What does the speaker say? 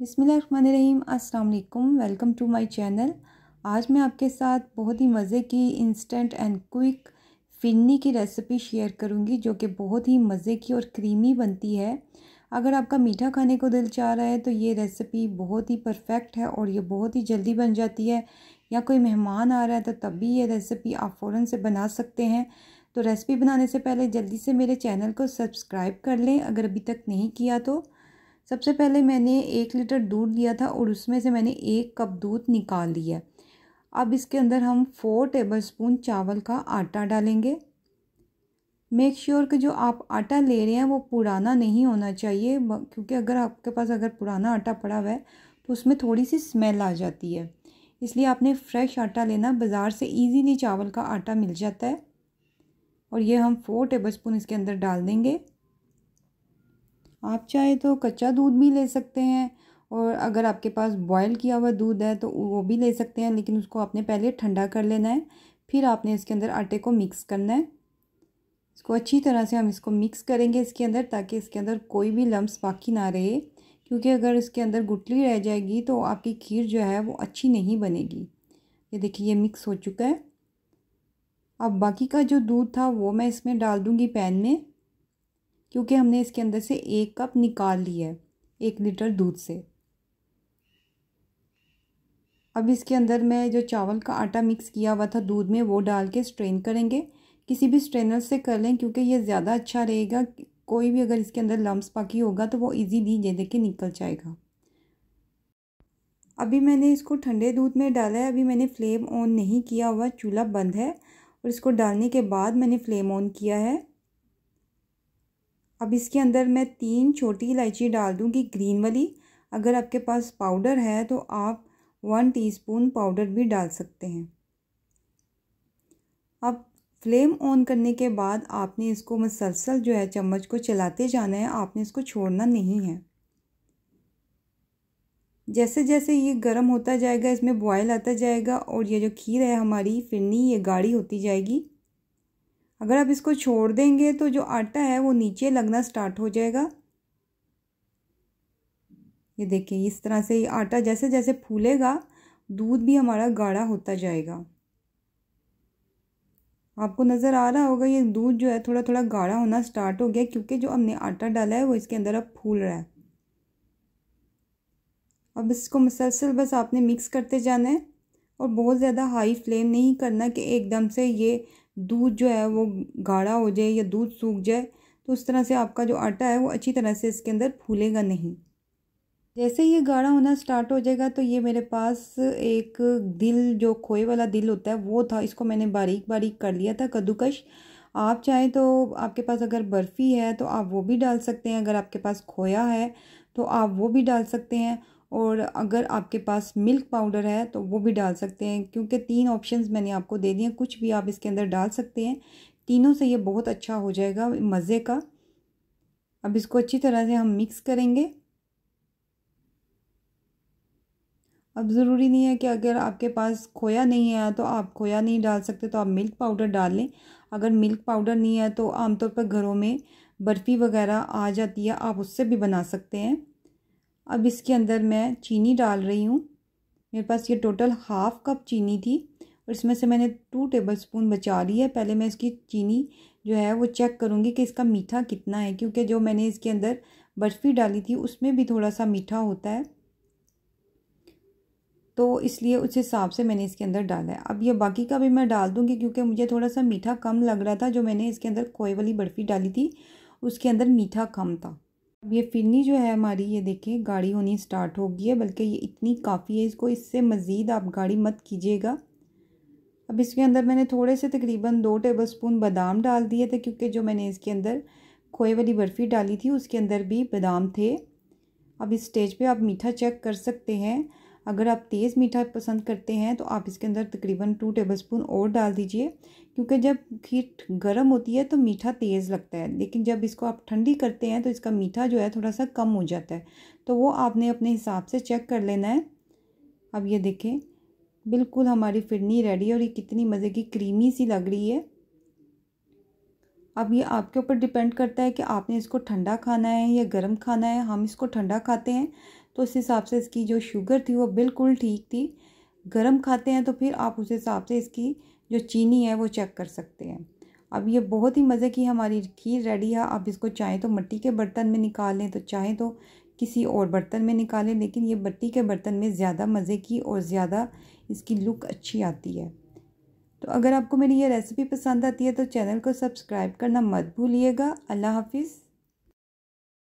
बिसमीम् अल्लाम welcome to my channel आज मैं आपके साथ बहुत ही मज़े की इंस्टेंट एंड क्विक फिन्नी की रेसिपी शेयर करूंगी जो कि बहुत ही मज़े की और क्रीमी बनती है अगर आपका मीठा खाने को दिल चाह रहा है तो ये रेसिपी बहुत ही परफेक्ट है और ये बहुत ही जल्दी बन जाती है या कोई मेहमान आ रहा है तो तब भी ये रेसिपी आप फ़ौर से बना सकते हैं तो रेसिपी बनाने से पहले जल्दी से मेरे चैनल को सब्सक्राइब कर लें अगर अभी तक नहीं किया तो सबसे पहले मैंने एक लीटर दूध लिया था और उसमें से मैंने एक कप दूध निकाल लिया अब इसके अंदर हम फोर टेबलस्पून चावल का आटा डालेंगे मेक श्योर sure कि जो आप आटा ले रहे हैं वो पुराना नहीं होना चाहिए क्योंकि अगर आपके पास अगर पुराना आटा पड़ा हुआ है तो उसमें थोड़ी सी स्मेल आ जाती है इसलिए आपने फ्रेश आटा लेना बाज़ार से इजीली चावल का आटा मिल जाता है और ये हम फोर टेबलस्पून इसके अंदर डाल देंगे आप चाहे तो कच्चा दूध भी ले सकते हैं और अगर आपके पास बॉयल किया हुआ दूध है तो वो भी ले सकते हैं लेकिन उसको आपने पहले ठंडा कर लेना है फिर आपने इसके अंदर आटे को मिक्स करना है इसको अच्छी तरह से हम इसको मिक्स करेंगे इसके अंदर ताकि इसके अंदर कोई भी लम्ब बाकी ना रहे क्योंकि अगर इसके अंदर गुटली रह जाएगी तो आपकी खीर जो है वो अच्छी नहीं बनेगी ये देखिए ये मिक्स हो चुका है अब बाकी का जो दूध था वो मैं इसमें डाल दूँगी पैन में क्योंकि हमने इसके अंदर से एक कप निकाल लिया है एक लीटर दूध से अब इसके अंदर मैं जो चावल का आटा मिक्स किया हुआ था दूध में वो डाल के स्ट्रेन करेंगे किसी भी स्ट्रेनर से कर लें क्योंकि ये ज़्यादा अच्छा रहेगा कोई भी अगर इसके अंदर लम्ब पाकि होगा तो वो ईजीली ये देखे निकल जाएगा अभी मैंने इसको ठंडे दूध में डाला है अभी मैंने फ्लेम ऑन नहीं किया हुआ चूल्हा बंद है और इसको डालने के बाद मैंने फ्लेम ऑन किया है अब इसके अंदर मैं तीन छोटी इलायची डाल दूँगी ग्रीन वाली अगर आपके पास पाउडर है तो आप वन टीस्पून पाउडर भी डाल सकते हैं अब फ्लेम ऑन करने के बाद आपने इसको मसलसल जो है चम्मच को चलाते जाना है आपने इसको छोड़ना नहीं है जैसे जैसे ये गर्म होता जाएगा इसमें बॉयल आता जाएगा और ये जो खीर है हमारी फिरनी ये गाढ़ी होती जाएगी अगर आप इसको छोड़ देंगे तो जो आटा है वो नीचे लगना स्टार्ट हो जाएगा ये देखिए इस तरह से ये आटा जैसे जैसे फूलेगा दूध भी हमारा गाढ़ा होता जाएगा आपको नज़र आ रहा होगा ये दूध जो है थोड़ा थोड़ा गाढ़ा होना स्टार्ट हो गया क्योंकि जो हमने आटा डाला है वो इसके अंदर अब फूल रहा है अब इसको मुसलसल बस आपने मिक्स करते जाना है और बहुत ज़्यादा हाई फ्लेम नहीं करना कि एकदम से ये दूध जो है वो गाढ़ा हो जाए या दूध सूख जाए तो उस तरह से आपका जो आटा है वो अच्छी तरह से इसके अंदर फूलेगा नहीं जैसे ये गाढ़ा होना स्टार्ट हो जाएगा तो ये मेरे पास एक दिल जो खोए वाला दिल होता है वो था इसको मैंने बारीक बारीक कर लिया था कद्दूकश आप चाहें तो आपके पास अगर बर्फ़ी है तो आप वो भी डाल सकते हैं अगर आपके पास खोया है तो आप वो भी डाल सकते हैं और अगर आपके पास मिल्क पाउडर है तो वो भी डाल सकते हैं क्योंकि तीन ऑप्शंस मैंने आपको दे दिए कुछ भी आप इसके अंदर डाल सकते हैं तीनों से ये बहुत अच्छा हो जाएगा मज़े का अब इसको अच्छी तरह से हम मिक्स करेंगे अब ज़रूरी नहीं है कि अगर आपके पास खोया नहीं है तो आप खोया नहीं डाल सकते तो आप मिल्क पाउडर डाल लें अगर मिल्क पाउडर नहीं है तो आमतौर पर घरों में बर्फ़ी वगैरह आ जाती है आप उससे भी बना सकते हैं अब इसके अंदर मैं चीनी डाल रही हूँ मेरे पास ये टोटल हाफ़ कप चीनी थी और इसमें से मैंने टू टेबल स्पून बचा ली है पहले मैं इसकी चीनी जो है वो चेक करूँगी कि इसका मीठा कितना है क्योंकि जो मैंने इसके अंदर बर्फ़ी डाली थी उसमें भी थोड़ा सा मीठा होता है तो इसलिए उस हिसाब से मैंने इसके अंदर डाला है अब ये बाकी का भी मैं डाल दूँगी क्योंकि मुझे थोड़ा सा मीठा कम लग रहा था जो मैंने इसके अंदर खोए वाली बर्फ़ी डाली थी उसके अंदर मीठा कम था अब ये फिरनी जो है हमारी ये देखिए गाड़ी होनी स्टार्ट हो गई है बल्कि ये इतनी काफ़ी है इसको इससे मज़ीद आप गाड़ी मत कीजिएगा अब इसके अंदर मैंने थोड़े से तकरीबन दो टेबल स्पून बादाम डाल दिए थे क्योंकि जो मैंने इसके अंदर खोए वाली बर्फ़ी डाली थी उसके अंदर भी बादाम थे अब इस स्टेज पे आप मीठा चेक कर सकते हैं अगर आप तेज़ मीठा पसंद करते हैं तो आप इसके अंदर तकरीबन टू टेबलस्पून और डाल दीजिए क्योंकि जब खीर गर्म होती है तो मीठा तेज़ लगता है लेकिन जब इसको आप ठंडी करते हैं तो इसका मीठा जो है थोड़ा सा कम हो जाता है तो वो आपने अपने हिसाब से चेक कर लेना है अब ये देखें बिल्कुल हमारी फिरनी रेडी और ये कितनी मज़े की क्रीमी सी लग रही है अब ये आपके ऊपर डिपेंड करता है कि आपने इसको ठंडा खाना है या गर्म खाना है हम इसको ठंडा खाते हैं तो उस हिसाब से इसकी जो शुगर थी वो बिल्कुल ठीक थी गर्म खाते हैं तो फिर आप उस हिसाब से इसकी जो चीनी है वो चेक कर सकते हैं अब ये बहुत ही मज़े की हमारी खीर रेडी है आप इसको चाहें तो मट्टी के बर्तन में निकालें तो चाहें तो किसी और बर्तन में निकालें लेकिन ये मट्टी के बर्तन में ज़्यादा मज़े की और ज़्यादा इसकी लुक अच्छी आती है तो अगर आपको मेरी ये रेसिपी पसंद आती है तो चैनल को सब्सक्राइब करना मत भूलिएगा अल्लाह हाफिज़